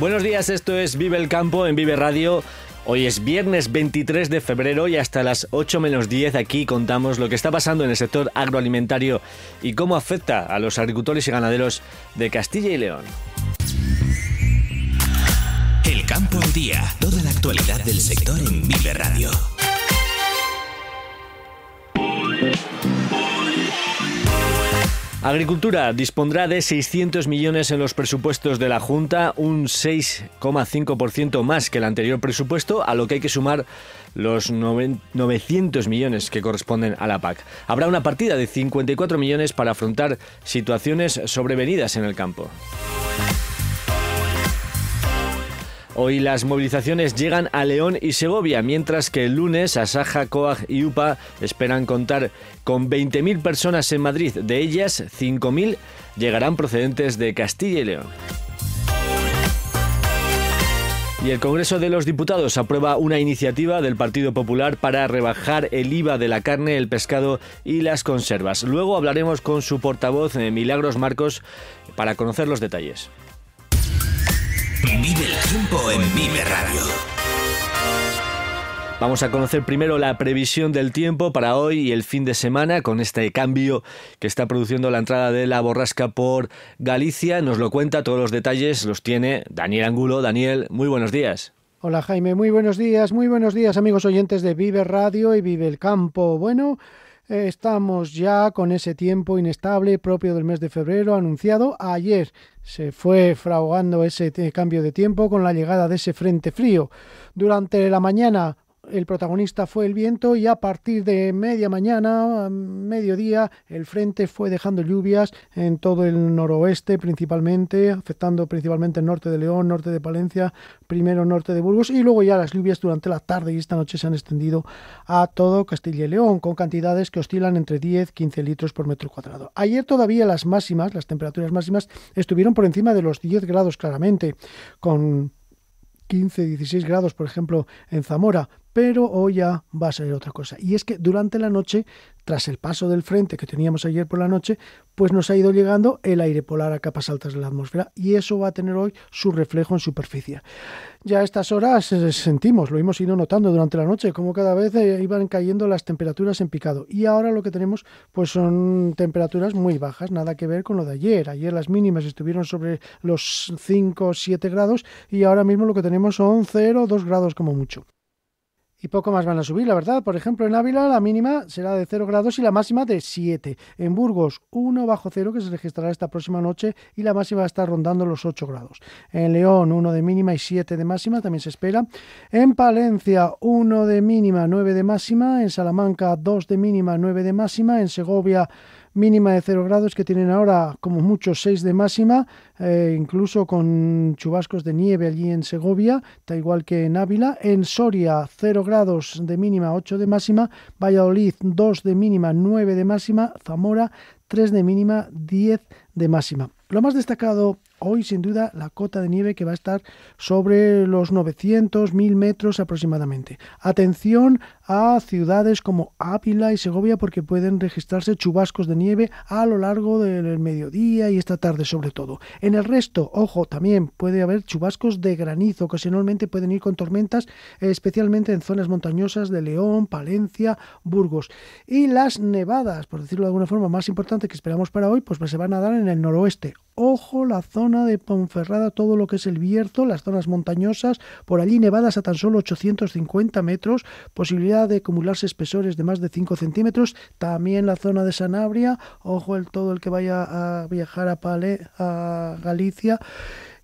Buenos días, esto es Vive el Campo en Vive Radio. Hoy es viernes 23 de febrero y hasta las 8 menos 10 aquí contamos lo que está pasando en el sector agroalimentario y cómo afecta a los agricultores y ganaderos de Castilla y León. El Campo al Día, toda la actualidad del sector en Vive Radio. Agricultura dispondrá de 600 millones en los presupuestos de la Junta, un 6,5% más que el anterior presupuesto, a lo que hay que sumar los 900 millones que corresponden a la PAC. Habrá una partida de 54 millones para afrontar situaciones sobrevenidas en el campo. Hoy las movilizaciones llegan a León y Segovia, mientras que el lunes Saja, Coag y UPA esperan contar con 20.000 personas en Madrid. De ellas, 5.000 llegarán procedentes de Castilla y León. Y el Congreso de los Diputados aprueba una iniciativa del Partido Popular para rebajar el IVA de la carne, el pescado y las conservas. Luego hablaremos con su portavoz, eh, Milagros Marcos, para conocer los detalles. Vive el tiempo en Vive Radio. Vamos a conocer primero la previsión del tiempo para hoy y el fin de semana con este cambio que está produciendo la entrada de la borrasca por Galicia. Nos lo cuenta, todos los detalles los tiene Daniel Angulo. Daniel, muy buenos días. Hola Jaime, muy buenos días, muy buenos días amigos oyentes de Vive Radio y Vive el Campo. Bueno, Estamos ya con ese tiempo inestable propio del mes de febrero anunciado ayer. Se fue fraugando ese cambio de tiempo con la llegada de ese frente frío. Durante la mañana el protagonista fue el viento y a partir de media mañana, mediodía, el frente fue dejando lluvias en todo el noroeste principalmente, afectando principalmente el norte de León, norte de Palencia, primero norte de Burgos y luego ya las lluvias durante la tarde y esta noche se han extendido a todo Castilla y León con cantidades que oscilan entre 10-15 litros por metro cuadrado. Ayer todavía las máximas, las temperaturas máximas, estuvieron por encima de los 10 grados claramente, con 15, 16 grados, por ejemplo, en Zamora, pero hoy ya va a ser otra cosa. Y es que durante la noche, tras el paso del frente que teníamos ayer por la noche, pues nos ha ido llegando el aire polar a capas altas de la atmósfera y eso va a tener hoy su reflejo en superficie. Ya a estas horas eh, sentimos, lo hemos ido notando durante la noche, como cada vez eh, iban cayendo las temperaturas en picado. Y ahora lo que tenemos pues son temperaturas muy bajas, nada que ver con lo de ayer. Ayer las mínimas estuvieron sobre los 5 o 7 grados y ahora mismo lo que tenemos son 0 2 grados como mucho. Y poco más van a subir, la verdad. Por ejemplo, en Ávila la mínima será de 0 grados y la máxima de 7. En Burgos, 1 bajo 0 que se registrará esta próxima noche y la máxima a estar rondando los 8 grados. En León, 1 de mínima y 7 de máxima también se espera. En Palencia, 1 de mínima, 9 de máxima. En Salamanca, 2 de mínima, 9 de máxima. En Segovia, mínima de 0 grados que tienen ahora como mucho 6 de máxima, eh, incluso con chubascos de nieve allí en Segovia, da igual que en Ávila. En Soria 0 grados de mínima, 8 de máxima. Valladolid 2 de mínima, 9 de máxima. Zamora 3 de mínima, 10 de máxima. Lo más destacado hoy sin duda la cota de nieve que va a estar sobre los 900, mil metros aproximadamente. Atención a ciudades como Ávila y Segovia porque pueden registrarse chubascos de nieve a lo largo del mediodía y esta tarde sobre todo. En el resto, ojo, también puede haber chubascos de granizo, ocasionalmente pueden ir con tormentas, especialmente en zonas montañosas de León, Palencia, Burgos. Y las nevadas, por decirlo de alguna forma más importante que esperamos para hoy, pues se van a dar en el noroeste ojo la zona de Ponferrada, todo lo que es el Bierzo, las zonas montañosas, por allí nevadas a tan solo 850 metros, posibilidad de acumularse espesores de más de 5 centímetros, también la zona de Sanabria, ojo el todo el que vaya a viajar a, a Galicia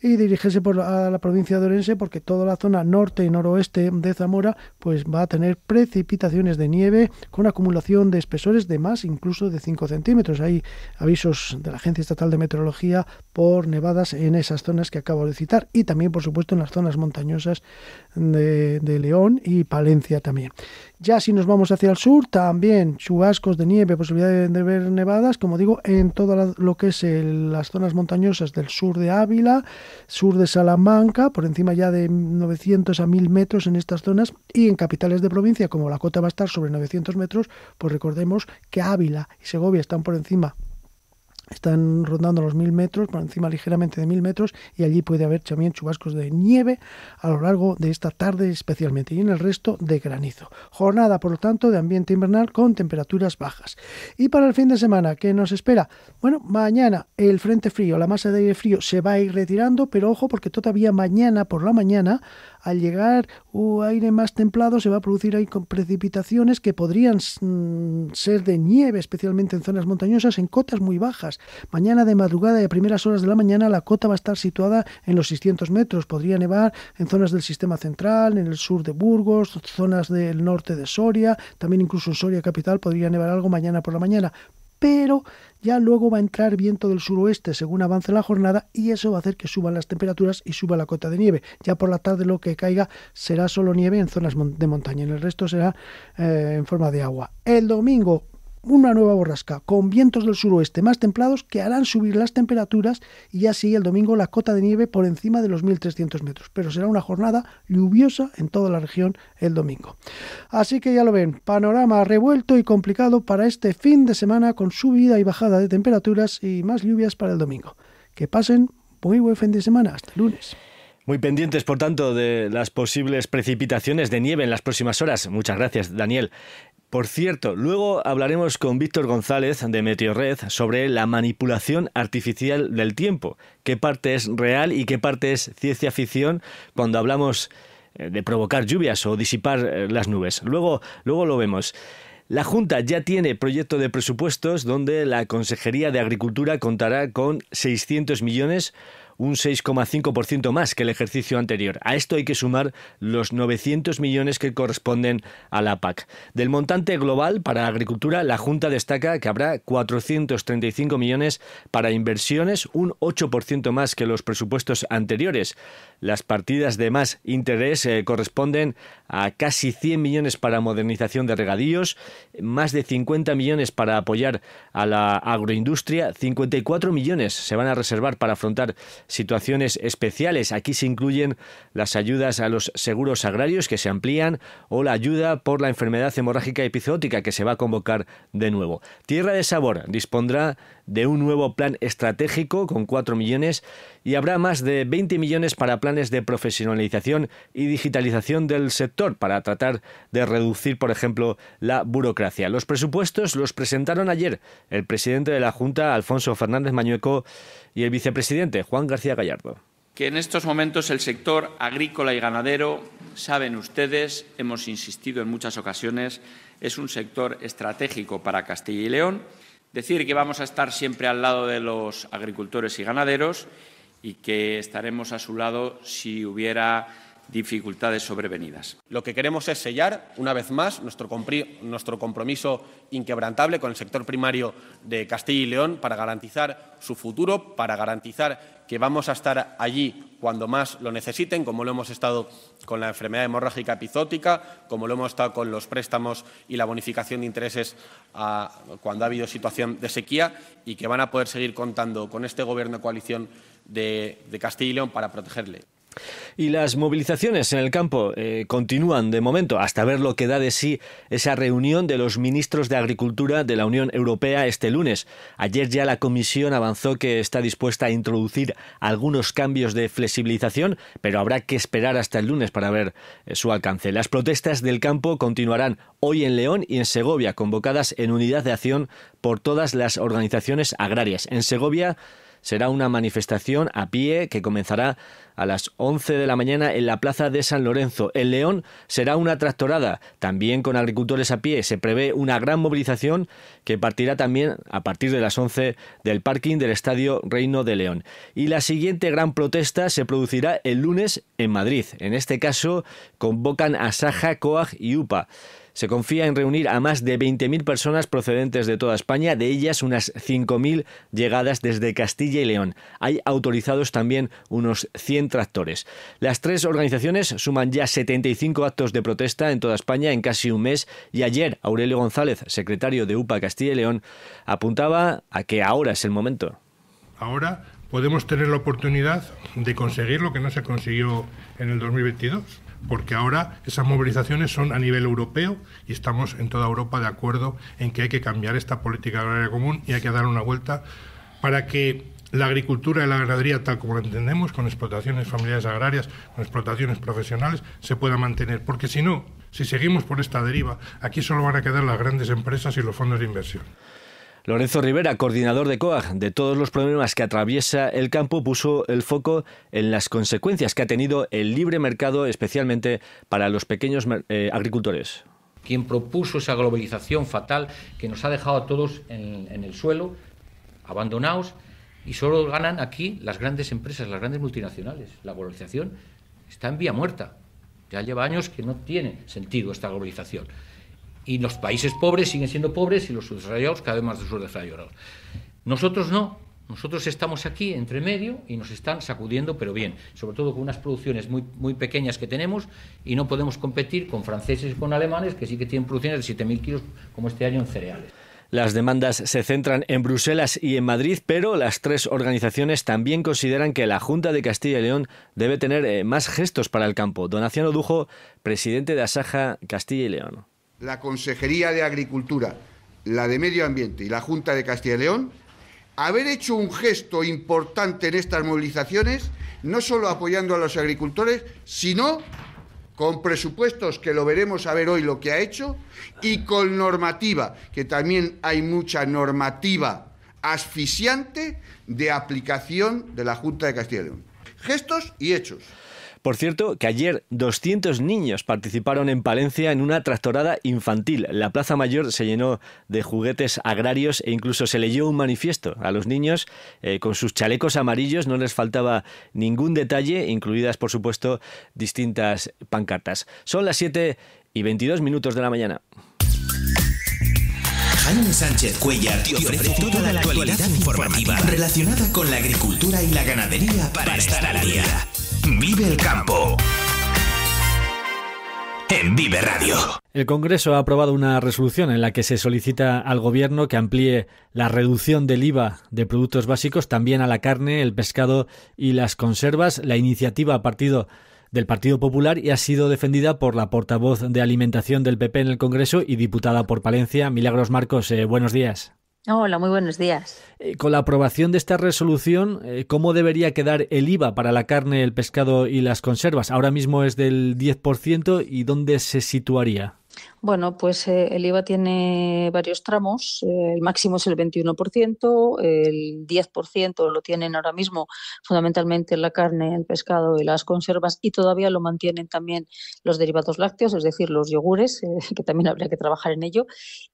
y dirigirse por a la provincia de Orense porque toda la zona norte y noroeste de Zamora pues va a tener precipitaciones de nieve con acumulación de espesores de más incluso de 5 centímetros. Hay avisos de la Agencia Estatal de Meteorología por nevadas en esas zonas que acabo de citar y también por supuesto en las zonas montañosas de, León y Palencia también. Ya si nos vamos hacia el sur, también chubascos de nieve, posibilidad de, ver nevadas, como digo, en todo lo que es las zonas montañosas del sur de Ávila, sur de Salamanca, por encima ya de 900 a 1000 metros en estas zonas, y en capitales de provincia, como la cota va a estar sobre 900 metros, pues recordemos que Ávila y Segovia están por encima están rondando los mil metros, por encima ligeramente de mil metros, y allí puede haber también chubascos de nieve a lo largo de esta tarde especialmente, y en el resto de granizo. Jornada, por lo tanto, de ambiente invernal con temperaturas bajas. Y para el fin de semana, ¿qué nos espera? Bueno, mañana el frente frío, la masa de aire frío se va a ir retirando, pero ojo porque todavía mañana por la mañana al llegar un aire más templado se va a producir ahí con precipitaciones que podrían mm, ser de nieve, especialmente en zonas montañosas, en cotas muy bajas. Mañana de madrugada y a primeras horas de la mañana la cota va a estar situada en los 600 metros. Podría nevar en zonas del sistema central, en el sur de Burgos, zonas del norte de Soria, también incluso en Soria capital podría nevar algo mañana por la mañana pero ya luego va a entrar viento del suroeste según avance la jornada y eso va a hacer que suban las temperaturas y suba la cota de nieve. Ya por la tarde lo que caiga será solo nieve en zonas de montaña, en el resto será eh, en forma de agua. El domingo una nueva borrasca con vientos del suroeste más templados que harán subir las temperaturas y así el domingo la cota de nieve por encima de los 1.300 metros. Pero será una jornada lluviosa en toda la región el domingo. Así que ya lo ven, panorama revuelto y complicado para este fin de semana con subida y bajada de temperaturas y más lluvias para el domingo. Que pasen muy buen fin de semana. Hasta lunes. Muy pendientes, por tanto, de las posibles precipitaciones de nieve en las próximas horas. Muchas gracias, Daniel. Por cierto, luego hablaremos con Víctor González de Meteorred sobre la manipulación artificial del tiempo, qué parte es real y qué parte es ciencia ficción cuando hablamos eh, de provocar lluvias o disipar eh, las nubes. Luego, luego lo vemos. La Junta ya tiene proyecto de presupuestos donde la Consejería de Agricultura contará con 600 millones un 6,5% más que el ejercicio anterior. A esto hay que sumar los 900 millones que corresponden a la PAC. Del montante global para agricultura, la Junta destaca que habrá 435 millones para inversiones, un 8% más que los presupuestos anteriores. Las partidas de más interés eh, corresponden a casi 100 millones para modernización de regadíos, más de 50 millones para apoyar a la agroindustria, 54 millones se van a reservar para afrontar situaciones especiales. Aquí se incluyen las ayudas a los seguros agrarios que se amplían o la ayuda por la enfermedad hemorrágica epizootica que se va a convocar de nuevo. Tierra de Sabor dispondrá de un nuevo plan estratégico con cuatro millones y habrá más de 20 millones para planes de profesionalización y digitalización del sector para tratar de reducir, por ejemplo, la burocracia. Los presupuestos los presentaron ayer el presidente de la Junta, Alfonso Fernández Mañueco, y el vicepresidente, Juan García Gallardo que en estos momentos el sector agrícola y ganadero, saben ustedes, hemos insistido en muchas ocasiones, es un sector estratégico para Castilla y León Decir que vamos a estar siempre al lado de los agricultores y ganaderos y que estaremos a su lado si hubiera dificultades sobrevenidas. Lo que queremos es sellar, una vez más, nuestro, compromiso inquebrantable con el sector primario de Castilla y León para garantizar su futuro, para garantizar que vamos a estar allí cuando más lo necesiten, como lo hemos estado con la enfermedad hemorrágica epizótica, como lo hemos estado con los préstamos y la bonificación de intereses cuando ha habido situación de sequía, y que van a poder seguir contando con este Gobierno de coalición de Castilla y León para protegerle. Y las movilizaciones en el campo eh, continúan de momento hasta ver lo que da de sí esa reunión de los ministros de Agricultura de la Unión Europea este lunes. Ayer ya la Comisión avanzó que está dispuesta a introducir algunos cambios de flexibilización, pero habrá que esperar hasta el lunes para ver eh, su alcance. Las protestas del campo continuarán hoy en León y en Segovia, convocadas en unidad de acción por todas las organizaciones agrarias. En Segovia será una manifestación a pie que comenzará a las 11 de la mañana en la plaza de San Lorenzo. En León será una tractorada, también con agricultores a pie. Se prevé una gran movilización que partirá también a partir de las 11 del parking del Estadio Reino de León. Y la siguiente gran protesta se producirá el lunes en Madrid. En este caso, convocan a Saja, Coag y UPA. Se confía en reunir a más de 20.000 personas procedentes de toda España, de ellas unas 5.000 llegadas desde Castilla y León. Hay autorizados también unos 100 Tractores. Las tres organizaciones suman ya 75 actos de protesta en toda España en casi un mes y ayer Aurelio González, secretario de UPA Castilla y León, apuntaba a que ahora es el momento. Ahora podemos tener la oportunidad de conseguir lo que no se consiguió en el 2022, porque ahora esas movilizaciones son a nivel europeo y estamos en toda Europa de acuerdo en que hay que cambiar esta política agraria común y hay que dar una vuelta para que la agricultura y la ganadería tal como la entendemos, con explotaciones familiares agrarias, con explotaciones profesionales, se pueda mantener. Porque si no, si seguimos por esta deriva, aquí solo van a quedar las grandes empresas y los fondos de inversión. Lorenzo Rivera, coordinador de COAG, de todos los problemas que atraviesa el campo, puso el foco en las consecuencias que ha tenido el libre mercado, especialmente para los pequeños eh, agricultores. Quien propuso esa globalización fatal que nos ha dejado a todos en el suelo, abandonados y solo ganan aquí las grandes empresas, las grandes multinacionales. La globalización está en vía muerta. Ya lleva años que no tiene sentido esta globalización. Y los países pobres siguen siendo pobres y los subdesarrollados cada vez más subdesarrollados. Nosotros no. Nosotros estamos aquí entre medio y nos están sacudiendo, pero bien, sobre todo con unas producciones muy, muy pequeñas que tenemos y no podemos competir con franceses y con alemanes que sí que tienen producciones de 7.000 kilos como este año en cereales. Las demandas se centran en Bruselas y en Madrid, pero las tres organizaciones también consideran que la Junta de Castilla y León debe tener eh, más gestos para el campo. Donaciano Dujo, presidente de Asaja Castilla y León. La Consejería de Agricultura, la de Medio Ambiente y la Junta de Castilla y León, haber hecho un gesto importante en estas movilizaciones, no solo apoyando a los agricultores, sino con presupuestos que lo veremos a ver hoy lo que ha hecho y con normativa, que también hay mucha normativa asfixiante de aplicación de la Junta de Castilla y León. Gestos y hechos. Por cierto, que ayer 200 niños participaron en Palencia en una tractorada infantil. La Plaza Mayor se llenó de juguetes agrarios e incluso se leyó un manifiesto a los niños con sus chalecos amarillos. No les faltaba ningún detalle, incluidas, por supuesto, distintas pancartas. Son las 7 y 22 minutos de la mañana. Jaime Sánchez Cuellar ofrece toda la actualidad informativa relacionada con la agricultura y la ganadería para estar al día. Vive el campo. En Vive Radio. El Congreso ha aprobado una resolución en la que se solicita al Gobierno que amplíe la reducción del IVA de productos básicos también a la carne, el pescado y las conservas. La iniciativa ha partido del Partido Popular y ha sido defendida por la portavoz de Alimentación del PP en el Congreso y diputada por Palencia, Milagros Marcos. Eh, buenos días. Hola, muy buenos días. Eh, con la aprobación de esta resolución, eh, ¿cómo debería quedar el IVA para la carne, el pescado y las conservas? Ahora mismo es del 10% y ¿dónde se situaría? Bueno, pues eh, el IVA tiene varios tramos. Eh, el máximo es el 21%, el 10% lo tienen ahora mismo fundamentalmente la carne, el pescado y las conservas y todavía lo mantienen también los derivados lácteos, es decir, los yogures, eh, que también habría que trabajar en ello.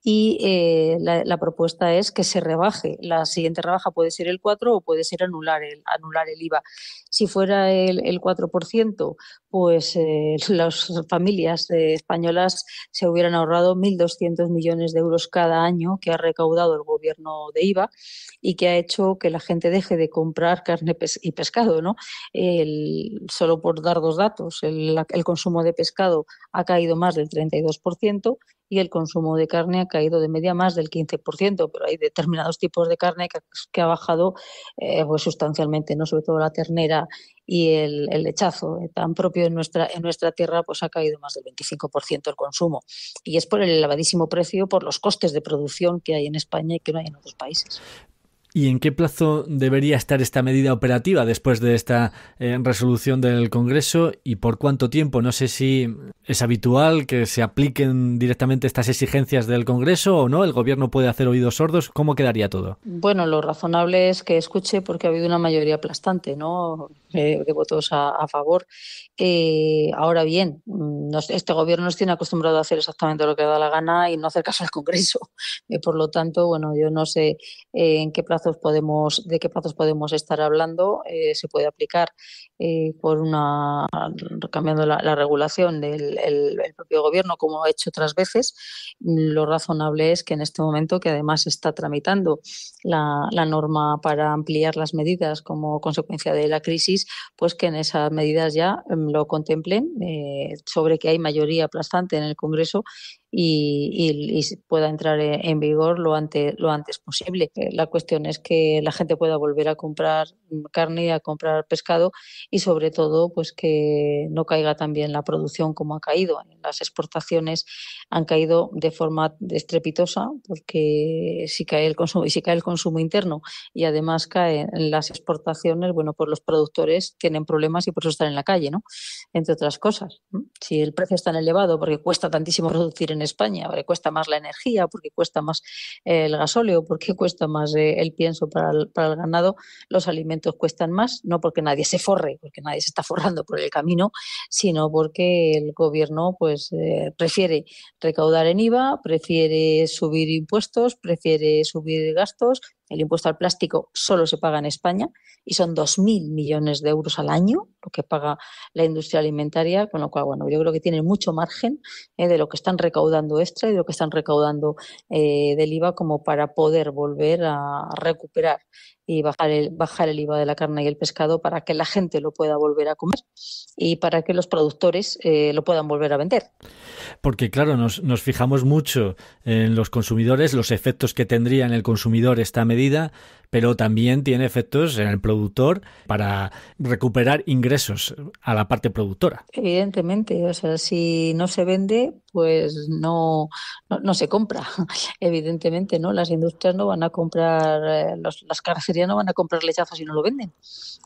Y la, propuesta es que se rebaje. La siguiente rebaja puede ser el 4 o puede ser anular el, IVA. Si fuera el, el 4%, pues las familias españolas se hubieran hubieran ahorrado 1.200 millones de euros cada año que ha recaudado el gobierno de IVA y que ha hecho que la gente deje de comprar carne y pescado. ¿no? solo por dar dos datos, el consumo de pescado ha caído más del 32% y el consumo de carne ha caído de media más del 15%, pero hay determinados tipos de carne que, ha bajado eh, pues sustancialmente, no sobre todo la ternera y el, lechazo eh, tan propio en nuestra, en nuestra tierra pues ha caído más del 25% el consumo y es por el elevadísimo precio por los costes de producción que hay en España y que no hay en otros países. ¿Y en qué plazo debería estar esta medida operativa después de esta eh, resolución del Congreso y por cuánto tiempo? No sé si es habitual que se apliquen directamente estas exigencias del Congreso o no. El Gobierno puede hacer oídos sordos. ¿Cómo quedaría todo? Bueno, lo razonable es que escuche porque ha habido una mayoría aplastante ¿no? Eh, de votos a, favor. Eh, ahora bien, mm, este Gobierno nos tiene acostumbrado a hacer exactamente lo que da la gana y no hacer caso al Congreso. por lo tanto, bueno, yo no sé en qué plazo de qué plazos podemos estar hablando, eh, se puede aplicar eh, por una cambiando la, regulación del propio gobierno, como ha hecho otras veces. Lo razonable es que en este momento, que además está tramitando la, norma para ampliar las medidas como consecuencia de la crisis, pues que en esas medidas ya em, lo contemplen, eh, sobre que hay mayoría aplastante en el Congreso y, pueda entrar e, en vigor lo antes, lo antes posible. Eh, la cuestión es que la gente pueda volver a comprar carne, a comprar pescado y sobre todo pues que no caiga también la producción como ha caído. Las exportaciones han caído de forma estrepitosa porque si cae el consumo si cae el consumo interno y además caen las exportaciones, bueno, pues los productores tienen problemas y por eso están en la calle, ¿no? Entre otras cosas. Si el precio es tan elevado porque cuesta tantísimo producir en España, cuesta más la energía, porque cuesta más el gasóleo, porque cuesta más eh, el pienso para el, ganado, los alimentos cuestan más, no porque nadie se forre, porque nadie se está forrando por el camino, sino porque el gobierno pues eh, prefiere recaudar en IVA, prefiere subir impuestos, prefiere subir gastos, el impuesto al plástico solo se paga en España y son 2.000 millones de euros al año lo que paga la industria alimentaria, con lo cual, bueno, yo creo que tienen mucho margen eh, de lo que están recaudando extra y de lo que están recaudando eh, del IVA como para poder volver a recuperar y bajar el, bajar el IVA de la carne y el pescado para que la gente lo pueda volver a comer y para que los productores eh, lo puedan volver a vender. Porque claro, nos, nos fijamos mucho en los consumidores, los efectos que tendría en el consumidor esta medida, pero también tiene efectos en el productor para recuperar ingresos a la parte productora. Evidentemente, o sea, si no se vende, pues no, no, se compra. Evidentemente, ¿no? Las industrias no van a comprar, eh, las carcerías no van a comprar lechazo si no lo venden.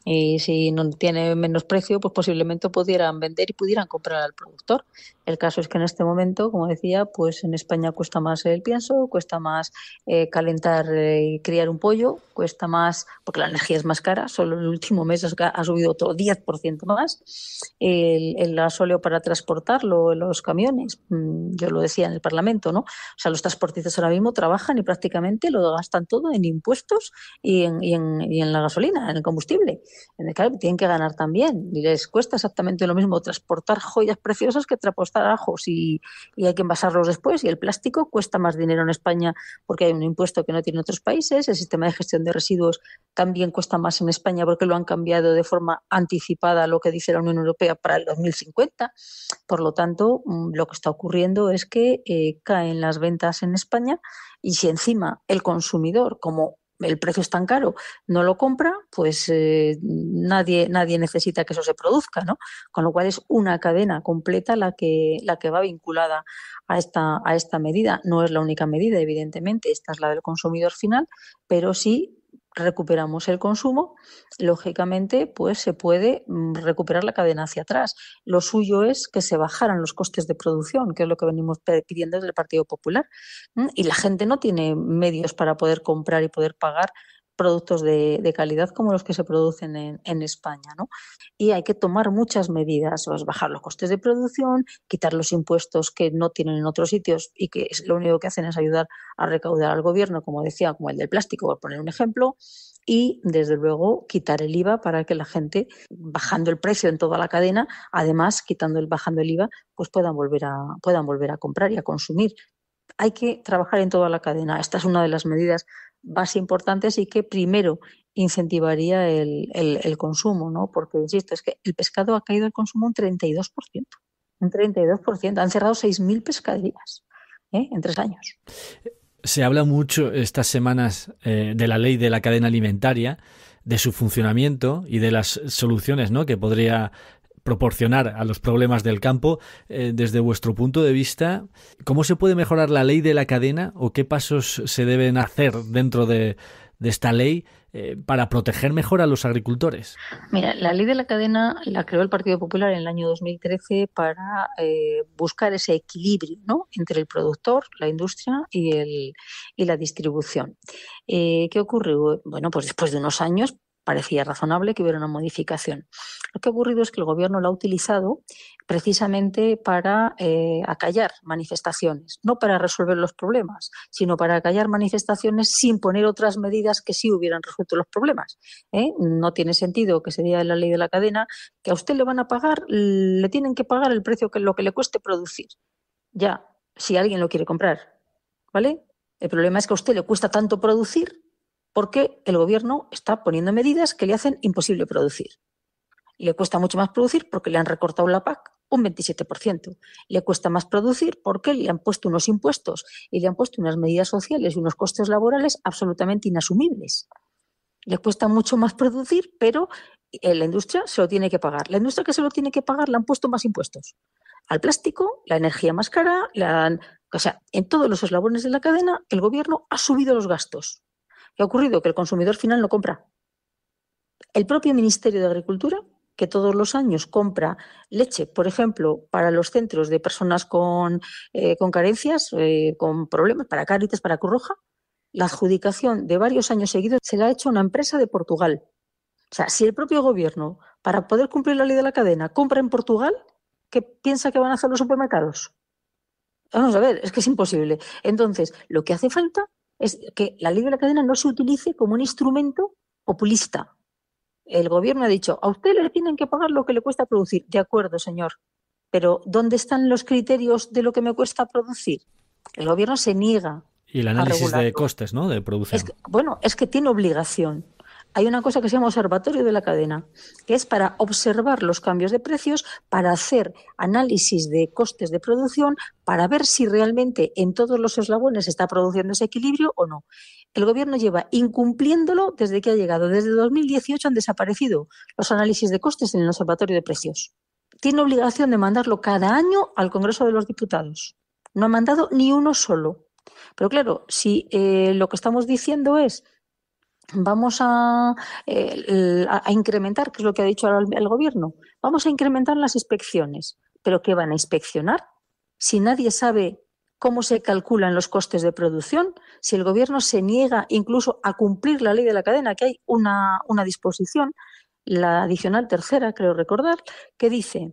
Y si no tiene menos precio, pues posiblemente pudieran vender y pudieran comprar al productor. El caso es que en este momento, como decía, pues en España cuesta más el pienso, cuesta más eh, calentar eh, y criar un pollo, cuesta más, porque la energía es más cara, solo en el último mes ha subido otro 10% más. El, gasóleo para transportarlo, los camiones, mm, yo lo decía en el Parlamento, ¿no? O sea, los transportistas ahora mismo trabajan y prácticamente lo gastan todo en impuestos y en, y en, en la gasolina, en el combustible. Claro, tienen que ganar también les cuesta exactamente lo mismo transportar joyas preciosas que transportar y, hay que envasarlos después. Y el plástico cuesta más dinero en España porque hay un impuesto que no tiene otros países. El sistema de gestión de residuos también cuesta más en España porque lo han cambiado de forma anticipada lo que dice la Unión Europea para el 2050. Por lo tanto, mm, lo que está ocurriendo es que eh, caen las ventas en España y si encima el consumidor, como el precio es tan caro, no lo compra, pues eh, nadie, nadie necesita que eso se produzca, ¿no? Con lo cual es una cadena completa la que, la que va vinculada a esta, a esta medida. No es la única medida, evidentemente, esta es la del consumidor final, pero sí recuperamos el consumo, lógicamente, pues se puede mm, recuperar la cadena hacia atrás. Lo suyo es que se bajaran los costes de producción, que es lo que venimos pidiendo desde el Partido Popular. Y la gente no tiene medios para poder comprar y poder pagar productos de, calidad como los que se producen en, España. ¿no? Y hay que tomar muchas medidas, bajar los costes de producción, quitar los impuestos que no tienen en otros sitios y que lo único que hacen es ayudar a recaudar al gobierno, como decía, como el del plástico, por poner un ejemplo, y desde luego quitar el IVA para que la gente bajando el precio en toda la cadena, además quitando el bajando el IVA, pues puedan volver a puedan volver a comprar y a consumir. Hay que trabajar en toda la cadena. Esta es una de las medidas más importantes y que primero incentivaría el, consumo, ¿no? Porque, insisto, es que el pescado ha caído el consumo un 32%. Un 32%. Han cerrado 6.000 pescaderías ¿eh? en tres años. Se habla mucho estas semanas eh, de la ley de la cadena alimentaria, de su funcionamiento y de las soluciones ¿no? que podría proporcionar a los problemas del campo. Eh, desde vuestro punto de vista, ¿cómo se puede mejorar la ley de la cadena o qué pasos se deben hacer dentro de, esta ley eh, para proteger mejor a los agricultores? Mira, la ley de la cadena la creó el Partido Popular en el año 2013 para eh, buscar ese equilibrio entre el productor, la industria y, y la distribución. ¿Qué ocurrió? Bueno, pues después de unos años parecía razonable que hubiera una modificación. Lo que ha ocurrido es que el Gobierno lo ha utilizado precisamente para eh, acallar manifestaciones, no para resolver los problemas, sino para acallar manifestaciones sin poner otras medidas que sí hubieran resuelto los problemas. ¿eh? No tiene sentido que se diga en la ley de la cadena que a usted le van a pagar, le tienen que pagar el precio que lo que le cueste producir. Ya, si alguien lo quiere comprar, ¿vale? El problema es que a usted le cuesta tanto producir porque el gobierno está poniendo medidas que le hacen imposible producir. Le cuesta mucho más producir porque le han recortado la PAC un 27%. Le cuesta más producir porque le han puesto unos impuestos y le han puesto unas medidas sociales y unos costes laborales absolutamente inasumibles. Le cuesta mucho más producir, pero eh, la industria se lo tiene que pagar. La industria que se lo tiene que pagar le han puesto más impuestos. Al plástico, la energía más cara, o sea, en todos los eslabones de la cadena, el gobierno ha subido los gastos ha ocurrido? Que el consumidor final no compra. El propio Ministerio de Agricultura, que todos los años compra leche, por ejemplo, para los centros de personas con, eh, carencias, eh, con problemas, para Cáritas, para Cruz la adjudicación de varios años seguidos se la ha hecho una empresa de Portugal. O sea, si el propio gobierno, para poder cumplir la ley de la cadena, compra en Portugal, ¿qué piensa que van a hacer los supermercados? Vamos a ver, es que es imposible. Entonces, lo que hace falta es que la ley de la cadena no se utilice como un instrumento populista. El gobierno ha dicho, a usted le tienen que pagar lo que le cuesta producir. De acuerdo, señor, pero ¿dónde están los criterios de lo que me cuesta producir? El gobierno se niega. Y el análisis de costes, ¿no? De producción. bueno, es que tiene obligación hay una cosa que se llama observatorio de la cadena, que es para observar los cambios de precios, para hacer análisis de costes de producción, para ver si realmente en todos los eslabones se está produciendo ese equilibrio o no. El gobierno lleva incumpliéndolo desde que ha llegado. Desde 2018 han desaparecido los análisis de costes en el observatorio de precios. Tiene obligación de mandarlo cada año al Congreso de los Diputados. No ha mandado ni uno solo. Pero claro, si eh, lo que estamos diciendo es vamos eh, a, incrementar, que es lo que ha dicho ahora el, gobierno, vamos a incrementar las inspecciones. ¿Pero qué van a inspeccionar? Si nadie sabe cómo se calculan los costes de producción, si el gobierno se niega incluso a cumplir la ley de la cadena, que hay una disposición, la adicional tercera, creo recordar, que dice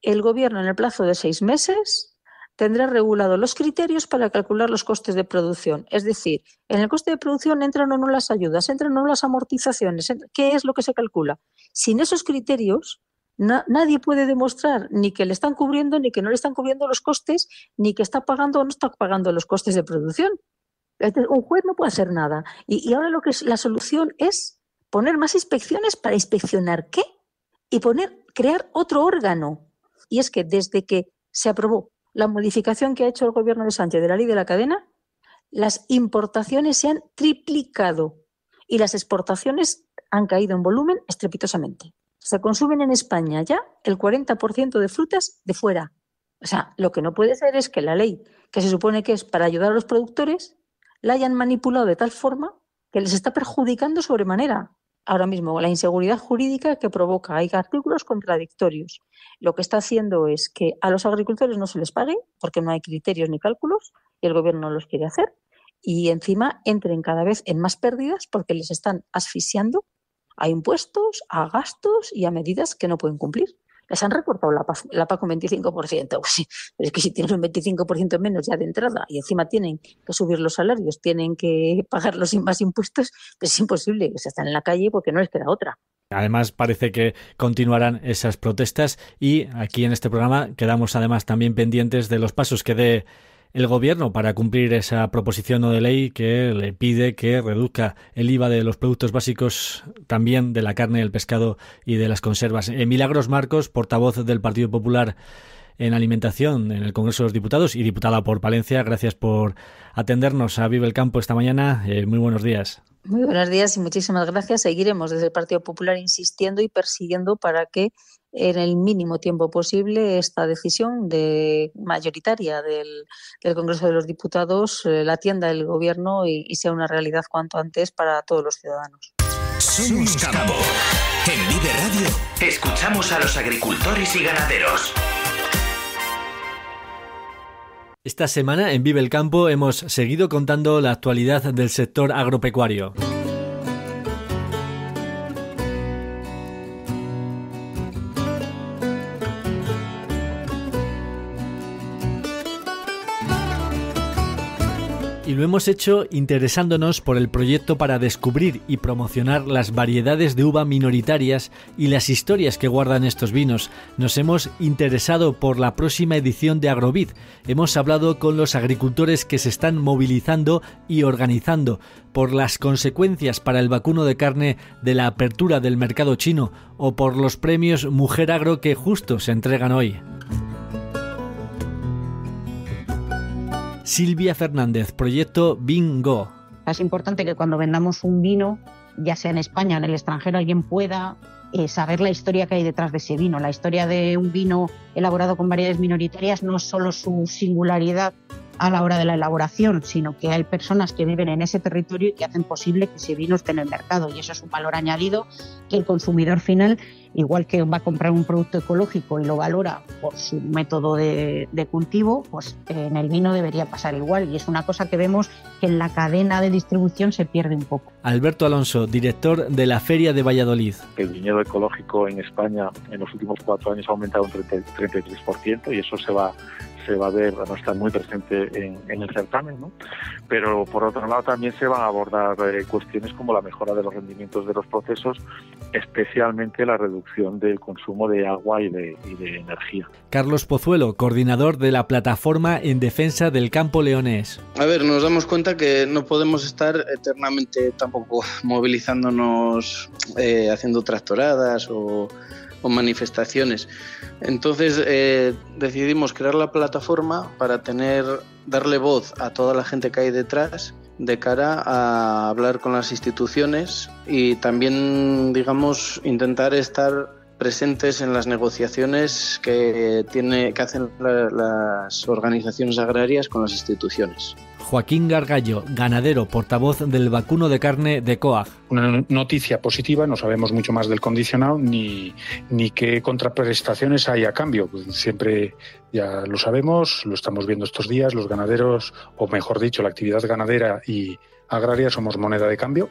el gobierno en el plazo de seis meses tendrá regulado los criterios para calcular los costes de producción. Es decir, en el coste de producción entran o no las ayudas, entran o no las amortizaciones, ¿qué es lo que se calcula? Sin esos criterios, nadie puede demostrar ni que le están cubriendo, ni que no le están cubriendo los costes, ni que está pagando o no está pagando los costes de producción. Un juez no puede hacer nada. Y, y ahora lo que es la solución es poner más inspecciones para inspeccionar qué y poner crear otro órgano. Y es que desde que se aprobó la modificación que ha hecho el gobierno de Sánchez de la ley de la cadena, las importaciones se han triplicado y las exportaciones han caído en volumen estrepitosamente. Se consumen en España ya el 40% de frutas de fuera. O sea, lo que no puede ser es que la ley, que se supone que es para ayudar a los productores, la hayan manipulado de tal forma que les está perjudicando sobremanera ahora mismo la inseguridad jurídica que provoca. Hay artículos contradictorios. Lo que está haciendo es que a los agricultores no se les pague porque no hay criterios ni cálculos y el gobierno no los quiere hacer. Y encima entren cada vez en más pérdidas porque les están asfixiando a impuestos, a gastos y a medidas que no pueden cumplir les han recortado la, la PAC un 25%. Pero es que si tienen un 25% menos ya de entrada y encima tienen que subir los salarios, tienen que pagar los más impuestos, pues es imposible que se están en la calle porque no les queda otra. Además, parece que continuarán esas protestas y aquí en este programa quedamos además también pendientes de los pasos que dé el gobierno para cumplir esa proposición o de ley que le pide que reduzca el IVA de los productos básicos, también de la carne, del pescado y de las conservas. Eh, Milagros Marcos, portavoz del Partido Popular en Alimentación en el Congreso de los Diputados y diputada por Palencia, gracias por atendernos a Vive el Campo esta mañana. Eh, muy buenos días. Muy buenos días y muchísimas gracias. Seguiremos desde el Partido Popular insistiendo y persiguiendo para que en el mínimo tiempo posible esta decisión de mayoritaria del, Congreso de los Diputados eh, la atienda el Gobierno y, sea una realidad cuanto antes para todos los ciudadanos. Somos Campo. En Vive Radio escuchamos a los agricultores y ganaderos. Esta semana en Vive el Campo hemos seguido contando la actualidad del sector agropecuario. y lo hemos hecho interesándonos por el proyecto para descubrir y promocionar las variedades de uva minoritarias y las historias que guardan estos vinos. Nos hemos interesado por la próxima edición de Agrovid. Hemos hablado con los agricultores que se están movilizando y organizando por las consecuencias para el vacuno de carne de la apertura del mercado chino o por los premios Mujer Agro que justo se entregan hoy. Silvia Fernández, proyecto Bingo. Es importante que cuando vendamos un vino, ya sea en España o en el extranjero, alguien pueda eh, saber la historia que hay detrás de ese vino. La historia de un vino elaborado con variedades minoritarias, no solo su singularidad a la hora de la elaboración, sino que hay personas que viven en ese territorio y que hacen posible que ese vino esté en el mercado. Y eso es un valor añadido que el consumidor final, igual que va a comprar un producto ecológico y lo valora por su método de, cultivo, pues eh, en el vino debería pasar igual. Y es una cosa que vemos que en la cadena de distribución se pierde un poco. Alberto Alonso, director de la Feria de Valladolid. El viñedo ecológico en España en los últimos cuatro años ha aumentado un 33% y eso se va se va a ver, va a estar muy presente en, el certamen, ¿no? Pero por otro lado también se van a abordar eh, cuestiones como la mejora de los rendimientos de los procesos, especialmente la reducción del consumo de agua y de, energía. Carlos Pozuelo, coordinador de la plataforma en defensa del campo leonés. A ver, nos damos cuenta que no podemos estar eternamente tampoco movilizándonos, eh, haciendo tractoradas o o manifestaciones. Entonces eh, decidimos crear la plataforma para tener, darle voz a toda la gente que hay detrás de cara a hablar con las instituciones y también, digamos, intentar estar presentes en las negociaciones que, tiene, que hacen las organizaciones agrarias con las instituciones. Joaquín Gargallo, ganadero, portavoz del vacuno de carne de COAG. Una noticia positiva, no sabemos mucho más del condicionado ni, ni qué contraprestaciones hay a cambio. Pues, siempre ya lo sabemos, lo estamos viendo estos días, los ganaderos, o mejor dicho, la actividad ganadera y agraria, somos moneda de cambio.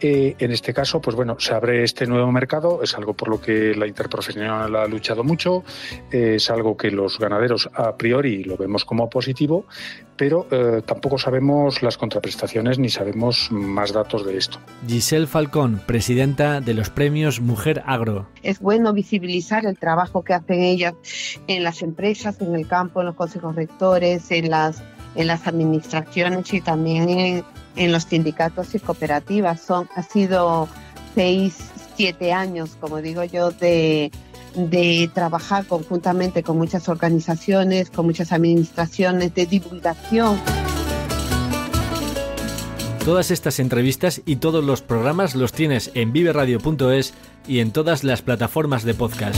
Eh, en este caso, pues bueno, se abre este nuevo mercado, es algo por lo que la interprofesional ha luchado mucho, eh, es algo que los ganaderos a priori lo vemos como positivo, pero eh, tampoco sabemos las contraprestaciones ni sabemos más datos de esto. Giselle Falcón, presidenta de los premios Mujer Agro. Es bueno visibilizar el trabajo que hacen ellas en las empresas, en el campo, en los consejos rectores, en las, en las administraciones y también en, en los sindicatos y cooperativas. Son, ha sido seis, siete años, como digo yo, de, de trabajar conjuntamente con muchas organizaciones, con muchas administraciones, de divulgación. Todas estas entrevistas y todos los programas los tienes en viveradio.es y en todas las plataformas de podcast.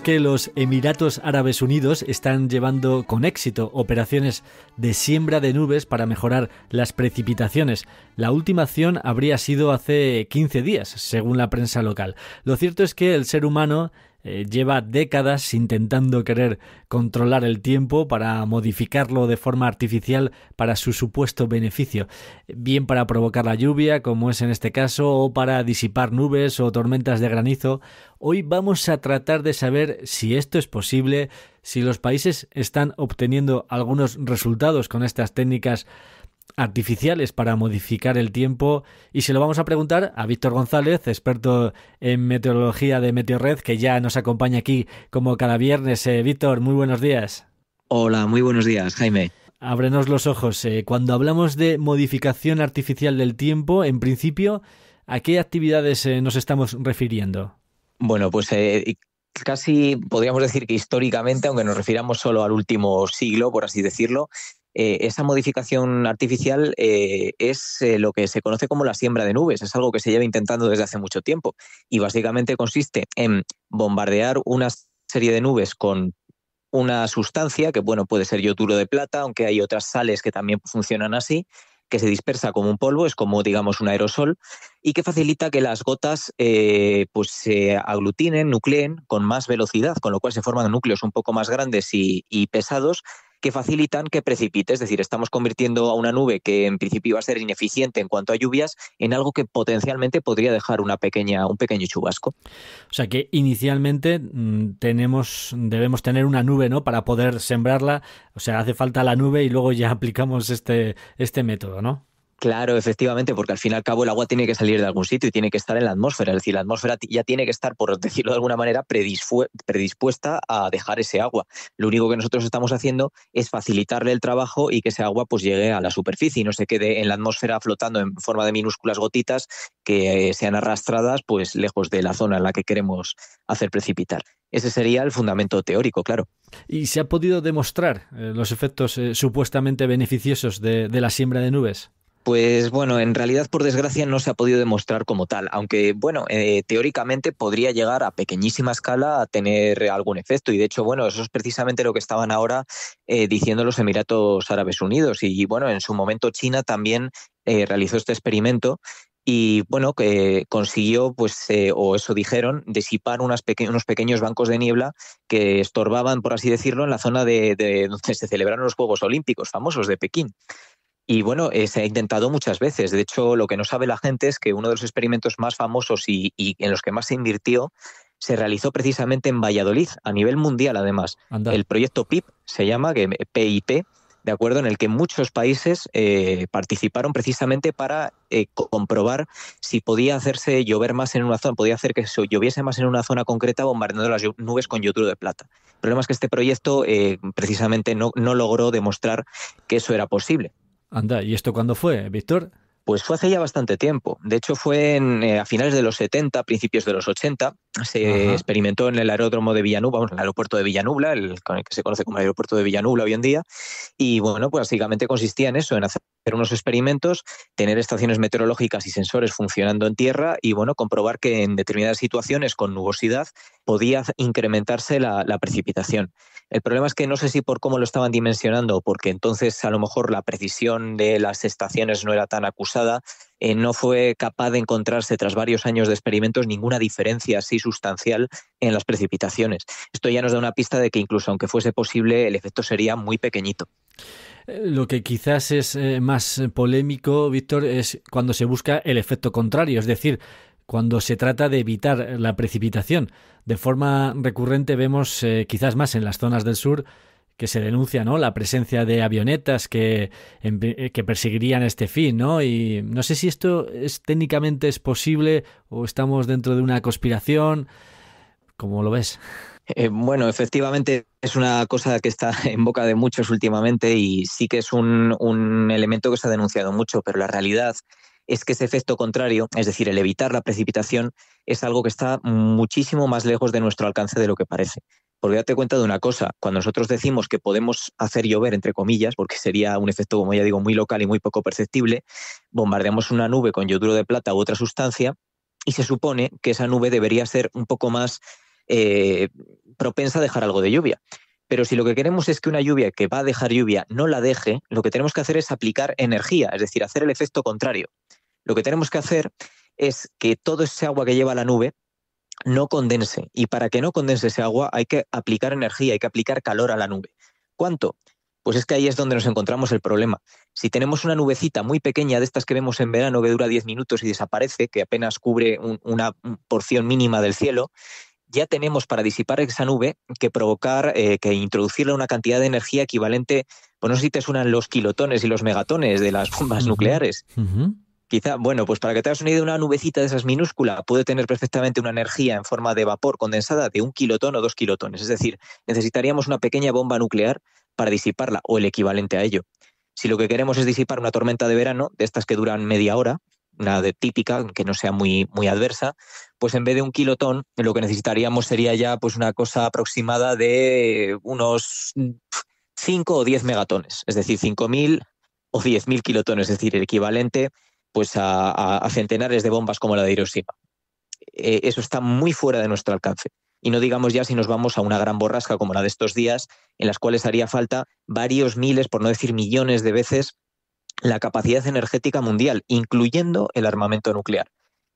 que los Emiratos Árabes Unidos están llevando con éxito operaciones de siembra de nubes para mejorar las precipitaciones. La última acción habría sido hace 15 días, según la prensa local. Lo cierto es que el ser humano eh, lleva décadas intentando querer controlar el tiempo para modificarlo de forma artificial para su supuesto beneficio, bien para provocar la lluvia, como es en este caso, o para disipar nubes o tormentas de granizo. Hoy vamos a tratar de saber si esto es posible, si los países están obteniendo algunos resultados con estas técnicas artificiales para modificar el tiempo y se lo vamos a preguntar a Víctor González, experto en meteorología de Meteorred, que ya nos acompaña aquí como cada viernes. Eh, Víctor, muy buenos días. Hola, muy buenos días, Jaime. Ábrenos los ojos. Eh, cuando hablamos de modificación artificial del tiempo, en principio, ¿a qué actividades eh, nos estamos refiriendo? Bueno, pues casi podríamos decir que históricamente, aunque nos refiramos solo al último siglo, por así decirlo, eh, esa modificación artificial eh, es eh, lo que se conoce como la siembra de nubes, es algo que se lleva intentando desde hace mucho tiempo y básicamente consiste en bombardear una serie de nubes con una sustancia que bueno puede ser yoduro de plata, aunque hay otras sales que también funcionan así, que se dispersa como un polvo, es como digamos un aerosol, y que facilita que las gotas pues se aglutinen, nucleen con más velocidad, con lo cual se forman núcleos un poco más grandes y pesados que facilitan que precipite. Es decir, estamos convirtiendo a una nube que en principio va a ser ineficiente en cuanto a lluvias en algo que potencialmente podría dejar una pequeña, un pequeño chubasco. O sea que inicialmente mm, tenemos, debemos tener una nube, ¿no? Para poder sembrarla. O sea, hace falta la nube y luego ya aplicamos este, este método, ¿no? Claro, efectivamente, porque al fin y al cabo el agua tiene que salir de algún sitio y tiene que estar en la atmósfera. Es decir, la atmósfera ya tiene que estar, por decirlo de alguna manera, predispuesta a dejar ese agua. Lo único que nosotros estamos haciendo es facilitarle el trabajo y que ese agua pues, llegue a la superficie y no se quede en la atmósfera flotando en forma de minúsculas gotitas que eh, sean arrastradas pues, lejos de la zona en la que queremos hacer precipitar. Ese sería el fundamento teórico, claro. ¿Y se ha podido demostrar eh, los efectos eh, supuestamente beneficiosos de la siembra de nubes? Pues bueno, en realidad por desgracia no se ha podido demostrar como tal, aunque bueno, eh, teóricamente podría llegar a pequeñísima escala a tener algún efecto y de hecho, bueno, eso es precisamente lo que estaban ahora eh, diciendo los Emiratos Árabes Unidos y, bueno, en su momento China también eh, realizó este experimento y bueno, que consiguió, pues, o eso dijeron, disipar unos pequeños bancos de niebla que estorbaban, por así decirlo, en la zona de, donde se celebraron los Juegos Olímpicos famosos de Pekín. Y bueno, eh, se ha intentado muchas veces. De hecho, lo que no sabe la gente es que uno de los experimentos más famosos y, en los que más se invirtió se realizó precisamente en Valladolid, a nivel mundial además. El proyecto PIP se llama PIP, de acuerdo, en el que muchos países eh, participaron precisamente para eh, comprobar si podía hacerse llover más en una zona, podía hacer que se lloviese más en una zona concreta bombardeando las nubes con yoduro de plata. El problema es que este proyecto precisamente no logró demostrar que eso era posible. Anda, ¿y esto cuándo fue, Víctor? Pues fue hace ya bastante tiempo. De hecho, fue en, eh, a finales de los 70, principios de los 80, se experimentó en el aeródromo de Villanueva, bueno, el aeropuerto de Villanueva, el, el que se conoce como el aeropuerto de Villanueva hoy en día. Y bueno, pues básicamente consistía en eso, en hacer unos experimentos, tener estaciones meteorológicas y sensores funcionando en tierra y bueno, comprobar que en determinadas situaciones con nubosidad podía incrementarse la, la precipitación. El problema es que no sé si por cómo lo estaban dimensionando, porque entonces a lo mejor la precisión de las estaciones no era tan acusada, eh, no fue capaz de encontrarse tras varios años de experimentos ninguna diferencia así sustancial en las precipitaciones. Esto ya nos da una pista de que incluso aunque fuese posible, el efecto sería muy pequeñito. Eh, lo que quizás es eh, más polémico, Víctor, es cuando se busca el efecto contrario, es decir, cuando se trata de evitar la precipitación. De forma recurrente vemos quizás más en las zonas del sur que se denuncia ¿no? la presencia de avionetas que, eh, que perseguirían este fin, ¿no? Y no sé si esto es, técnicamente es posible o estamos dentro de una conspiración. ¿Cómo lo ves? Eh, bueno, efectivamente es una cosa que está en boca de muchos últimamente y sí que es un, un, elemento que se ha denunciado mucho, pero la realidad es que ese efecto contrario, es decir, el evitar la precipitación, es algo que está muchísimo más lejos de nuestro alcance de lo que parece. Porque date cuenta de una cosa, cuando nosotros decimos que podemos hacer llover, entre comillas, porque sería un efecto, como ya digo, muy local y muy poco perceptible, bombardeamos una nube con yoduro de plata u otra sustancia y se supone que esa nube debería ser un poco más eh, propensa a dejar algo de lluvia. Pero si lo que queremos es que una lluvia que va a dejar lluvia no la deje, lo que tenemos que hacer es aplicar energía, es decir, hacer el efecto contrario. Lo que tenemos que hacer es que todo ese agua que lleva la nube no condense. Y para que no condense ese agua hay que aplicar energía, hay que aplicar calor a la nube. ¿Cuánto? Pues es que ahí es donde nos encontramos el problema. Si tenemos una nubecita muy pequeña de estas que vemos en verano que dura 10 minutos y desaparece, que apenas cubre una porción mínima del cielo, ya tenemos para disipar esa nube que provocar, eh, que introducirle una cantidad de energía equivalente, pues no sé si te suenan los kilotones y los megatones de las bombas nucleares. Quizá, bueno, pues para que te hagas una idea, una nubecita de esas minúsculas puede tener perfectamente una energía en forma de vapor condensada de un kilotón o dos kilotones. Es decir, necesitaríamos una pequeña bomba nuclear para disiparla o el equivalente a ello. Si lo que queremos es disipar una tormenta de verano, de estas que duran media hora, una de típica, que no sea muy, muy adversa, pues en vez de un kilotón, lo que necesitaríamos sería ya pues una cosa aproximada de unos 5 o 10 megatones, es decir, 5.000 o 10.000 kilotones, es decir, el equivalente pues a, centenares de bombas como la de Hiroshima. Eh, eso está muy fuera de nuestro alcance. Y no digamos ya si nos vamos a una gran borrasca como la de estos días, en las cuales haría falta varios miles, por no decir millones de veces, la capacidad energética mundial, incluyendo el armamento nuclear.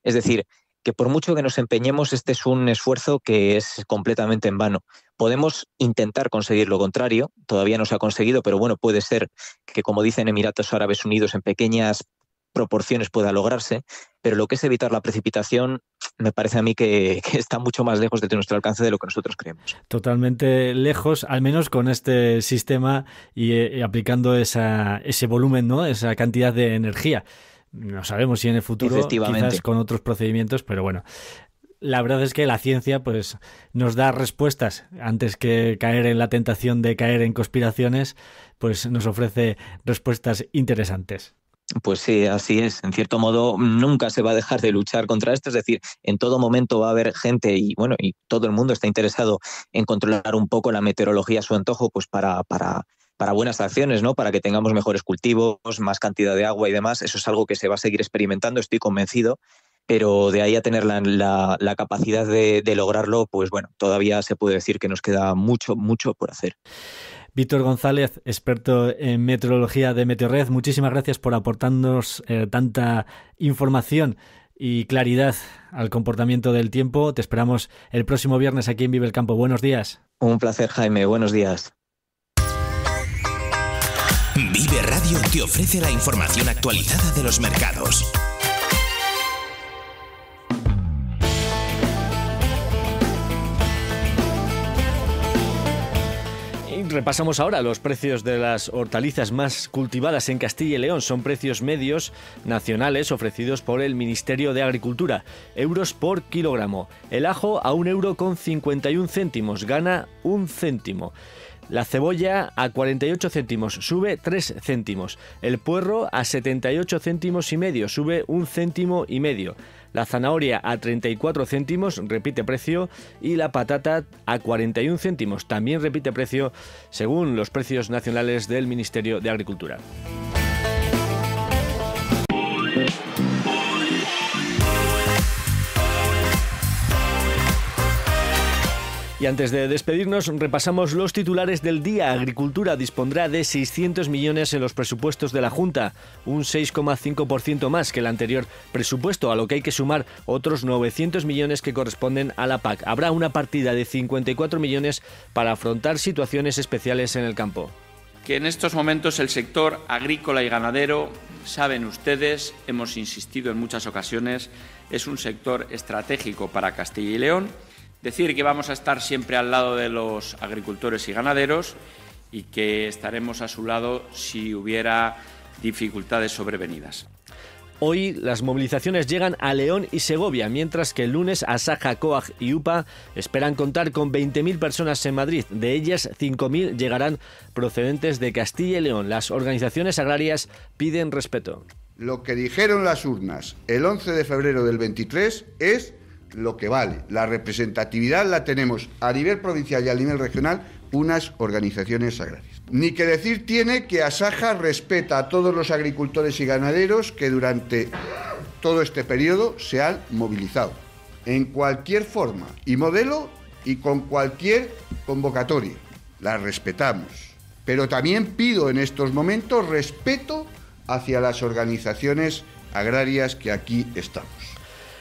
Es decir, que por mucho que nos empeñemos, este es un esfuerzo que es completamente en vano. Podemos intentar conseguir lo contrario, todavía no se ha conseguido, pero bueno, puede ser que, como dicen Emiratos Árabes Unidos, en pequeñas proporciones pueda lograrse, pero lo que es evitar la precipitación me parece a mí que, está mucho más lejos de nuestro alcance de lo que nosotros creemos. Totalmente lejos, al menos con este sistema y, eh, aplicando ese volumen, ¿no? esa cantidad de energía. No sabemos si en el futuro, quizás con otros procedimientos, pero bueno, la verdad es que la ciencia pues nos da respuestas antes que caer en la tentación de caer en conspiraciones, pues nos ofrece respuestas interesantes. Pues sí, así es. En cierto modo, nunca se va a dejar de luchar contra esto. Es decir, en todo momento va a haber gente y bueno, y todo el mundo está interesado en controlar un poco la meteorología a su antojo, pues para, para, para buenas acciones, ¿no? Para que tengamos mejores cultivos, más cantidad de agua y demás. Eso es algo que se va a seguir experimentando, estoy convencido. Pero de ahí a tener la, capacidad de, de lograrlo, pues bueno, todavía se puede decir que nos queda mucho, mucho por hacer. Víctor González, experto en meteorología de Meteorred, muchísimas gracias por aportarnos eh, tanta información y claridad al comportamiento del tiempo. Te esperamos el próximo viernes aquí en Vive el Campo. Buenos días. Un placer, Jaime. Buenos días. Vive Radio te ofrece la información actualizada de los mercados Repasamos ahora los precios de las hortalizas más cultivadas en Castilla y León. Son precios medios nacionales ofrecidos por el Ministerio de Agricultura. Euros por kilogramo. El ajo a un euro con 51 céntimos. Gana un céntimo. La cebolla a 48 céntimos sube 3 céntimos. El puerro a 78 céntimos y medio sube 1 céntimo y medio. La zanahoria a 34 céntimos repite precio y la patata a 41 céntimos también repite precio según los precios nacionales del Ministerio de Agricultura. Y antes de despedirnos, repasamos los titulares del día. Agricultura dispondrá de 600 millones en los presupuestos de la Junta, un 6,5% más que el anterior presupuesto, a lo que hay que sumar otros 900 millones que corresponden a la PAC. Habrá una partida de 54 millones para afrontar situaciones especiales en el campo. Que en estos momentos el sector agrícola y ganadero, saben ustedes, hemos insistido en muchas ocasiones, es un sector estratégico para Castilla y León Decir que vamos a estar siempre al lado de los agricultores y ganaderos y que estaremos a su lado si hubiera dificultades sobrevenidas. Hoy las movilizaciones llegan a León y Segovia, mientras que el lunes a Saja, Coag y UPA esperan contar con 20.000 personas en Madrid. De ellas, 5.000 llegarán procedentes de Castilla y León. Las organizaciones agrarias piden respeto. Lo que dijeron las urnas el 11 de febrero del 23 es lo que vale. La representatividad la tenemos a nivel provincial y a nivel regional unas organizaciones agrarias. Ni que decir tiene que Asaja respeta a todos los agricultores y ganaderos que durante todo este periodo se han movilizado, en cualquier forma y modelo y con cualquier convocatoria. La respetamos. Pero también pido en estos momentos respeto hacia las organizaciones agrarias que aquí estamos.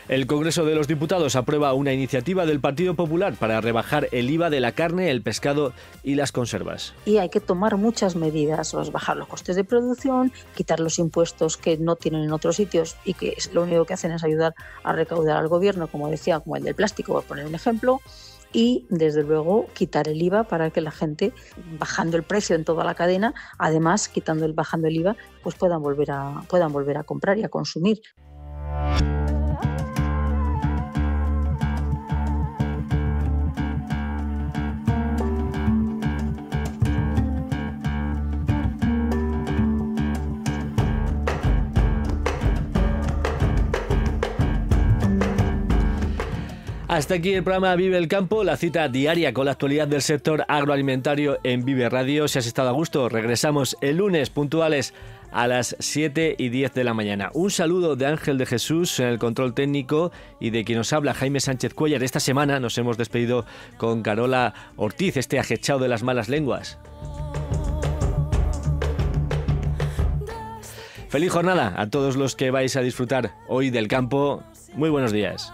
El Congreso de los Diputados aprueba una iniciativa del Partido Popular para rebajar el IVA de la carne, el pescado y las conservas. Y hay que tomar muchas medidas, bajar los costes de producción, quitar los impuestos que no tienen en otros sitios y que lo único que hacen es ayudar a recaudar al gobierno, como decía, como el del plástico, por poner un ejemplo y desde luego quitar el IVA para que la gente bajando el precio en toda la cadena, además quitando el bajando el IVA, pues puedan volver a puedan volver a comprar y a consumir. Hasta aquí el programa Vive el Campo, la cita diaria con la actualidad del sector agroalimentario en Vive Radio. Si has estado a gusto, regresamos el lunes puntuales a las 7 y 10 de la mañana. Un saludo de Ángel de Jesús en el control técnico y de quien nos habla Jaime Sánchez Cuellar. Esta semana nos hemos despedido con Carola Ortiz, este ajechado de las malas lenguas. Feliz jornada a todos los que vais a disfrutar hoy del campo. Muy buenos días.